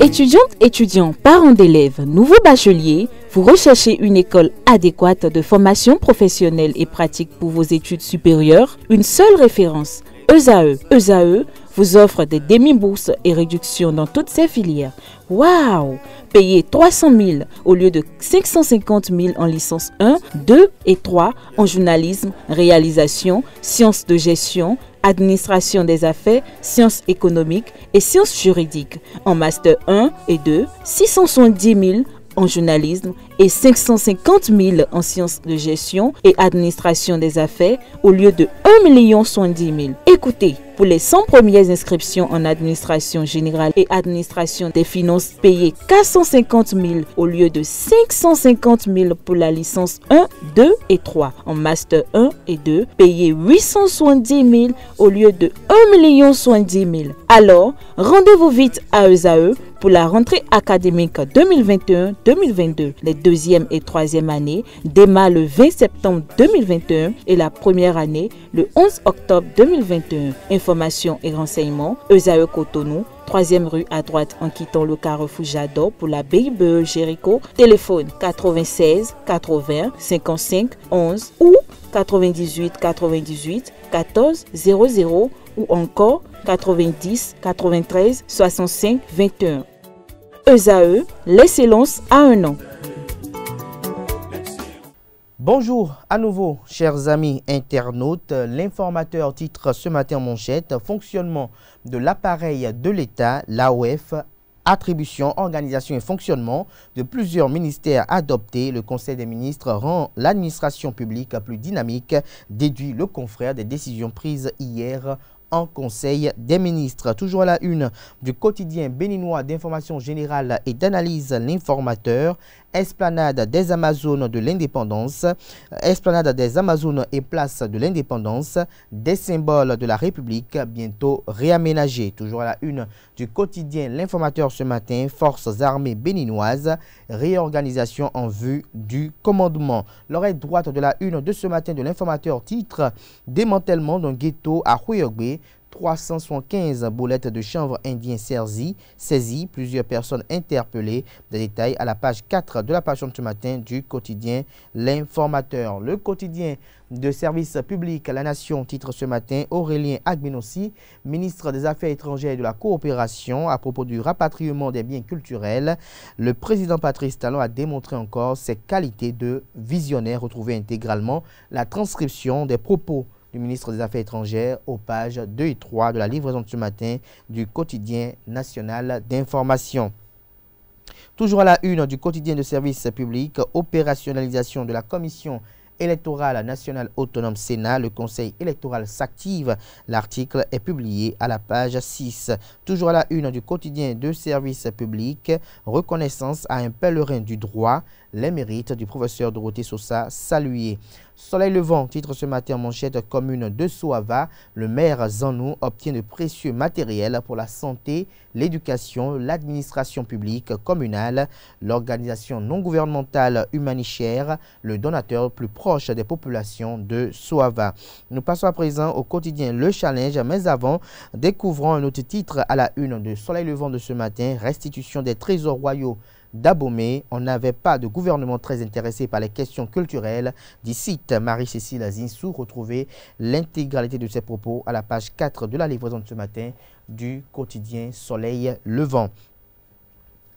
Étudiantes, étudiants, parents d'élèves, nouveaux bacheliers, vous recherchez une école adéquate de formation professionnelle et pratique pour vos études supérieures Une seule référence, ESAE. ESAE vous offre des demi-bourses et réductions dans toutes ses filières. Waouh Payez 300 000 au lieu de 550 000 en licence 1, 2 et 3 en journalisme, réalisation, sciences de gestion, administration des affaires, sciences économiques et sciences juridiques. En master 1 et 2, 670 000 en journalisme et 550 000 en sciences de gestion et administration des affaires au lieu de 1 million 70 000. Écoutez, pour les 100 premières inscriptions en administration générale et administration des finances payez 450 000 au lieu de 550 000 pour la licence 1, 2 et 3. En master 1 et 2, payez 870 000 au lieu de 1 million 70 000. Alors, rendez-vous vite à eux à eux pour la rentrée académique 2021-2022. Les deuxième et troisième années démarrent le 20 septembre 2021 et la première année le 11 octobre 2021. Informations et renseignements, Eusae Cotonou, troisième rue à droite en quittant le carrefour Jadot pour la BIBE Jéricho. Téléphone 96 80 55 11 ou 98 98 14 00 ou encore 90 93 65 21. ESAE, l'excellence à un an. Bonjour à nouveau, chers amis internautes. L'informateur titre ce matin manchette Fonctionnement de l'appareil de l'État, l'AOF, attribution, organisation et fonctionnement de plusieurs ministères adoptés. Le Conseil des ministres rend l'administration publique plus dynamique, déduit le confrère des décisions prises hier Conseil des ministres. Toujours à la une du quotidien béninois d'information générale et d'analyse, l'informateur Esplanade des Amazones de l'Indépendance, Esplanade des Amazones et Place de l'Indépendance, des symboles de la République bientôt réaménagés. Toujours à la une du quotidien L'Informateur ce matin, Forces armées béninoises, réorganisation en vue du commandement. L'oreille droite de la une de ce matin de l'Informateur titre Démantèlement d'un ghetto à Huyogbe, 375 boulettes de chanvre indien saisies, saisies, plusieurs personnes interpellées. Des détails à la page 4 de la page de ce matin du quotidien L'Informateur. Le quotidien de service public La Nation titre ce matin Aurélien Agminossi, ministre des Affaires étrangères et de la coopération à propos du rapatriement des biens culturels. Le président Patrice Talon a démontré encore ses qualités de visionnaire, Retrouvez intégralement la transcription des propos du ministre des Affaires étrangères aux pages 2 et 3 de la livraison de ce matin du quotidien national d'information. Toujours à la une du quotidien de service public, opérationnalisation de la commission électorale nationale autonome Sénat, le Conseil électoral s'active. L'article est publié à la page 6. Toujours à la une du quotidien de service public, reconnaissance à un pèlerin du droit les mérites du professeur Dorothée Sosa salué. Soleil levant titre ce matin en manchette commune de Soava. Le maire Zanou obtient de précieux matériels pour la santé, l'éducation, l'administration publique communale, l'organisation non gouvernementale humanitaire, le donateur plus proche des populations de Soava. Nous passons à présent au quotidien Le Challenge, mais avant, découvrons un autre titre à la une de Soleil levant de ce matin, restitution des trésors royaux D'abomé, On n'avait pas de gouvernement très intéressé par les questions culturelles du site Marie-Cécile Azinsou, Retrouvez l'intégralité de ses propos à la page 4 de la livraison de ce matin du quotidien Soleil Levant.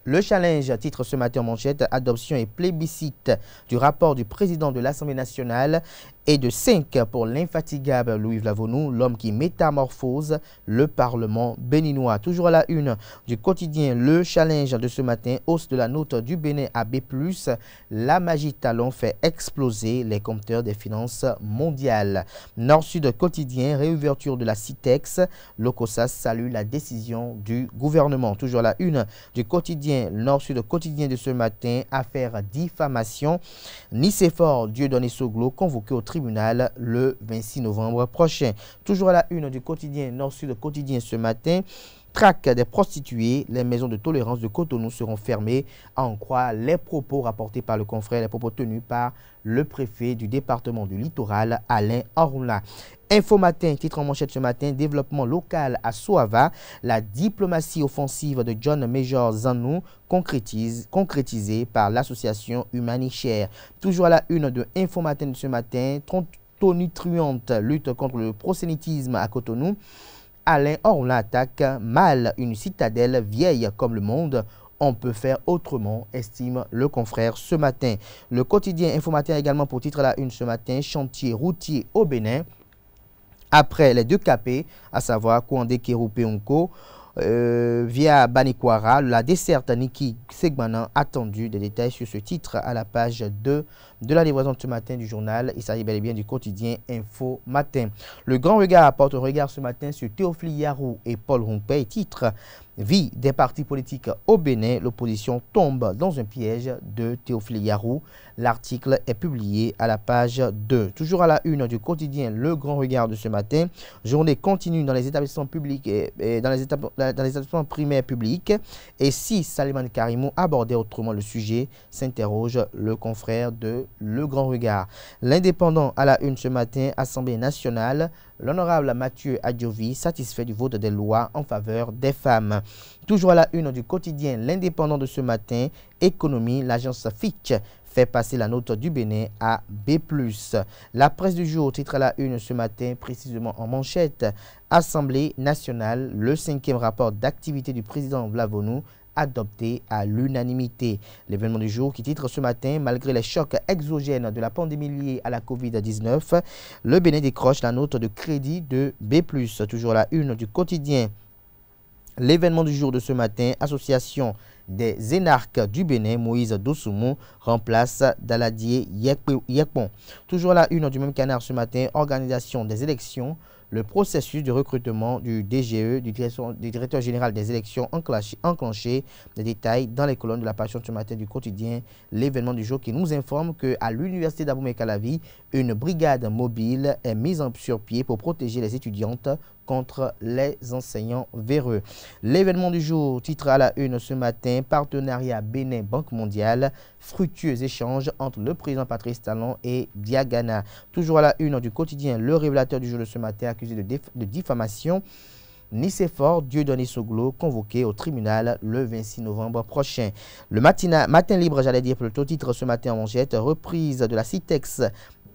Le challenge à titre ce matin en manchette Adoption et plébiscite du rapport du président de l'Assemblée nationale et de 5 pour l'infatigable Louis Vlavonou, l'homme qui métamorphose le Parlement béninois. Toujours à la une du quotidien Le Challenge de ce matin, hausse de la note du Bénin à B+, la magie talon fait exploser les compteurs des finances mondiales. Nord-Sud quotidien, réouverture de la CITEX, l'OCOSAS salue la décision du gouvernement. Toujours à la une du quotidien Nord-Sud quotidien de ce matin, affaire diffamation, Nice Dieu donné Soglo convoqué au tribunal le 26 novembre prochain. Toujours à la une du quotidien Nord-Sud quotidien ce matin, traque des prostituées, les maisons de tolérance de Cotonou seront fermées, en croix, les propos rapportés par le confrère, les propos tenus par le préfet du département du littoral, Alain Arouna. Info Matin, titre en manchette ce matin, développement local à Soava, la diplomatie offensive de John Major Zanou concrétise, concrétisée par l'association humanitaire. Toujours à la une de Info Matin de ce matin, tronutruante lutte contre le prosélytisme à Cotonou. Alain Orla attaque mal une citadelle vieille comme le monde. On peut faire autrement, estime le confrère ce matin. Le quotidien a également pour titre la une ce matin, chantier routier au Bénin. Après les deux capés, à savoir Kouandé Kéroupé Onko, euh, via Baniquara, la desserte Niki Segmanan attendu des détails sur ce titre à la page 2 de la livraison de ce matin du journal. Il s'agit bel et bien du quotidien Info Matin. Le grand regard apporte un regard ce matin sur Théophile Yarou et Paul Rumpey, titre Vie des partis politiques au Bénin, l'opposition tombe dans un piège de Théophile Yarou. L'article est publié à la page 2. Toujours à la une du quotidien Le Grand Regard de ce matin, journée continue dans les établissements publics et dans les établissements euh, dans les établissements primaires publics. Et si Salimane Karimou abordait autrement le sujet, s'interroge le confrère de Le Grand Regard. L'indépendant à la une ce matin, Assemblée nationale, l'honorable Mathieu Adjovi, satisfait du vote des lois en faveur des femmes. Toujours à la une du quotidien, l'indépendant de ce matin, économie, l'agence Fitch fait passer la note du Bénin à B+. La presse du jour titre à la une ce matin, précisément en manchette. Assemblée nationale, le cinquième rapport d'activité du président Vlavonou adopté à l'unanimité. L'événement du jour qui titre ce matin, malgré les chocs exogènes de la pandémie liée à la COVID-19, le Bénin décroche la note de crédit de B+. Toujours la une du quotidien L'événement du jour de ce matin, Association des énarques du Bénin, Moïse Dossoumou remplace Daladier Yekpon. Toujours là la une du même canard ce matin, organisation des élections, le processus de recrutement du DGE, du directeur, général des élections enclenché, enclenché, des détails dans les colonnes de la passion ce matin du quotidien, l'événement du jour qui nous informe qu'à l'université d'Aboumé-Calavi, une brigade mobile est mise sur pied pour protéger les étudiantes contre les enseignants véreux. L'événement du jour titre à la une ce matin, partenariat Bénin-Banque mondiale, fructueux échange entre le président Patrice Talon et Diagana. Toujours à la une du quotidien, le révélateur du jour de ce matin accusé de, diffamation. de diffamation. Nicéphore Dieudonné Soglo, convoqué au tribunal le 26 novembre prochain. Le matin, matin libre, j'allais dire plutôt, titre ce matin en jette, reprise de la CITEX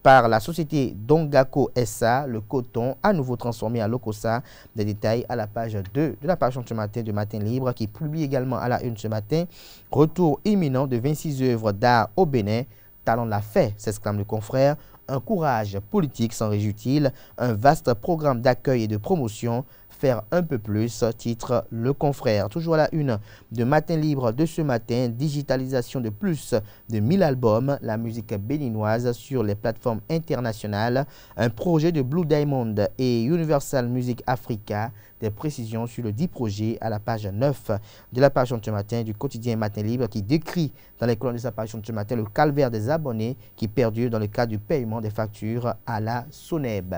par la société Dongako SA, le coton à nouveau transformé à l'Okosa. Des détails à la page 2 de la page ce matin de Matin Libre qui publie également à la une ce matin Retour imminent de 26 œuvres d'art au Bénin. Talent l'a fait, s'exclame le confrère un courage politique, s'en réjouit-il, un vaste programme d'accueil et de promotion, faire un peu plus, titre Le Confrère. Toujours à la une de Matin Libre de ce matin, digitalisation de plus de 1000 albums, la musique béninoise sur les plateformes internationales, un projet de Blue Diamond et Universal Music Africa, des précisions sur le dit projet à la page 9 de la page de ce matin du quotidien Matin Libre qui décrit dans les colonnes de sa page de ce matin le calvaire des abonnés qui perdurent dans le cas du paiement des factures à la SONEB.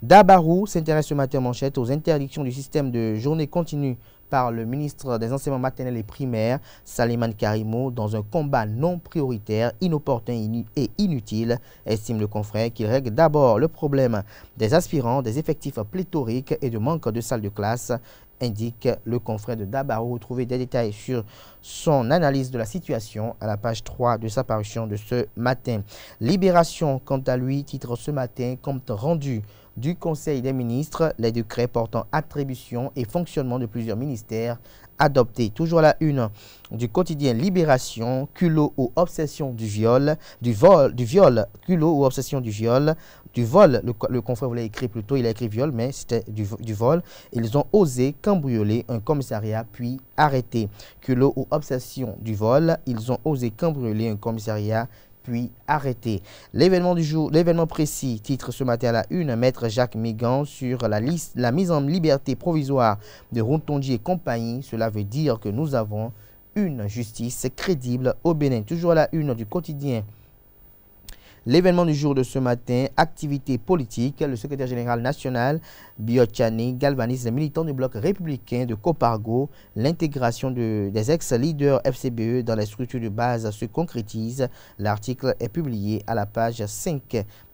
Dabarou s'intéresse ce matin en manchette aux interdictions du système de journée continue par le ministre des Enseignements maternels et primaires, Salimane Karimo, dans un combat non prioritaire, inopportun et inutile, estime le confrère qu'il règle d'abord le problème des aspirants, des effectifs pléthoriques et de manque de salles de classe, indique le confrère de Dabaro. Retrouvez des détails sur son analyse de la situation à la page 3 de sa parution de ce matin. Libération, quant à lui, titre ce matin, compte rendu du Conseil des ministres, les décrets portant attribution et fonctionnement de plusieurs ministères adoptés. Toujours la une du quotidien Libération, culot ou obsession du viol, du vol, du viol, culot ou obsession du viol, du vol, le, confrère voulait écrire plutôt, il a écrit viol, mais c'était du, du, vol. Ils ont osé cambrioler un commissariat puis arrêter. Culot ou obsession du vol, ils ont osé cambrioler un commissariat puis arrêté. L'événement du jour, l'événement précis, titre ce matin à la une, Maître Jacques Migan sur la, liste, la mise en liberté provisoire de Rontondi et compagnie. Cela veut dire que nous avons une justice crédible au Bénin. Toujours à la une du quotidien L'événement du jour de ce matin, activité politique, le secrétaire général national Biochani galvanise les militants du bloc républicain de Copargo. L'intégration des ex-leaders FCBE dans les structures de base se concrétise. L'article est publié à la page 5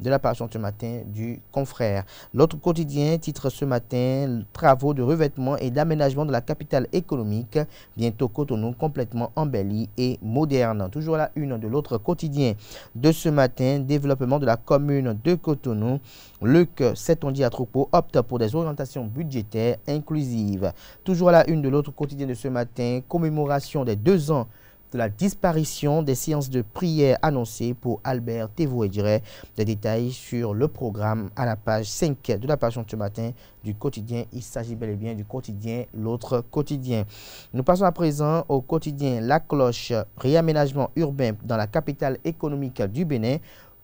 de la page ce matin du confrère. L'autre quotidien titre ce matin Travaux de revêtement et d'aménagement de la capitale économique, bientôt Cotonou complètement embelli et moderne. Toujours la une de l'autre quotidien de ce matin développement de la commune de Cotonou, Luc à troupeau, opte pour des orientations budgétaires inclusives. Toujours à la une de l'autre quotidien de ce matin, commémoration des deux ans de la disparition des séances de prière annoncées pour Albert et dirait des détails sur le programme à la page 5 de la page de ce matin du quotidien. Il s'agit bel et bien du quotidien, l'autre quotidien. Nous passons à présent au quotidien La Cloche, réaménagement urbain dans la capitale économique du Bénin.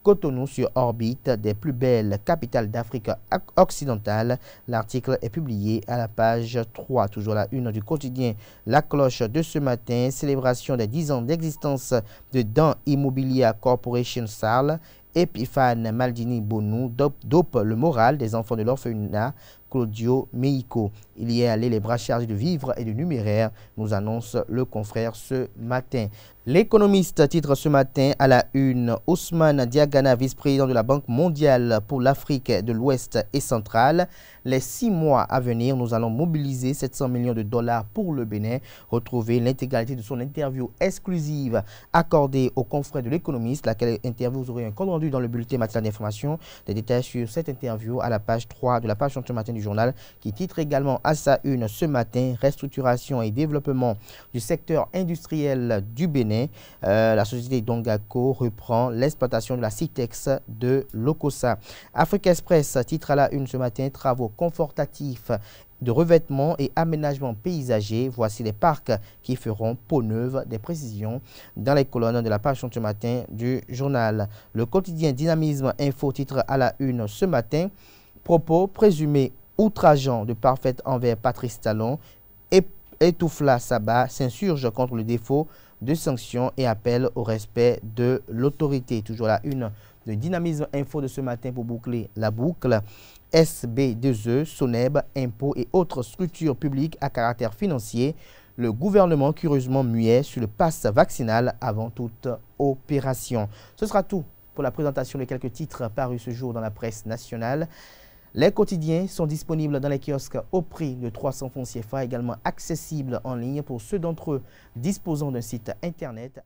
Cotonou sur orbite des plus belles capitales d'Afrique occidentale. L'article est publié à la page 3, toujours la une du quotidien. La cloche de ce matin, célébration des 10 ans d'existence de Dan Immobilier Corporation Sarl. Epiphane Maldini Bonou dope, le moral des enfants de l'orphelinat Claudio Meiko. Il y est allé les bras chargés de vivre et de numéraire, nous annonce le confrère ce matin. L'économiste titre ce matin à la une Ousmane Diagana, vice-président de la Banque mondiale pour l'Afrique de l'Ouest et centrale. Les six mois à venir, nous allons mobiliser 700 millions de dollars pour le Bénin. Retrouvez l'intégralité de son interview exclusive accordée au confrère de l'économiste, laquelle interview vous aurez un compte rendu dans le bulletin matière d'information. Des détails sur cette interview à la page 3 de la page ce matin journal qui titre également à sa une ce matin restructuration et développement du secteur industriel du Bénin. Euh, la société Dongako reprend l'exploitation de la Citex de Locosa. Africa Express titre à la une ce matin travaux confortatifs de revêtement et aménagement paysager. Voici les parcs qui feront peau neuve des précisions dans les colonnes de la page ce matin du journal. Le quotidien Dynamisme Info titre à la une ce matin. Propos présumés outrageant de parfaite envers Patrice Talon, étouffla Sabah, s'insurge contre le défaut de sanctions et appelle au respect de l'autorité. Toujours la une de Dynamisme Info de ce matin pour boucler la boucle. SB2E, SONEB, impôts et autres structures publiques à caractère financier, le gouvernement curieusement muet sur le pass vaccinal avant toute opération. Ce sera tout pour la présentation de quelques titres parus ce jour dans la presse nationale. Les quotidiens sont disponibles dans les kiosques au prix de 300 francs CFA, également accessibles en ligne pour ceux d'entre eux disposant d'un site internet.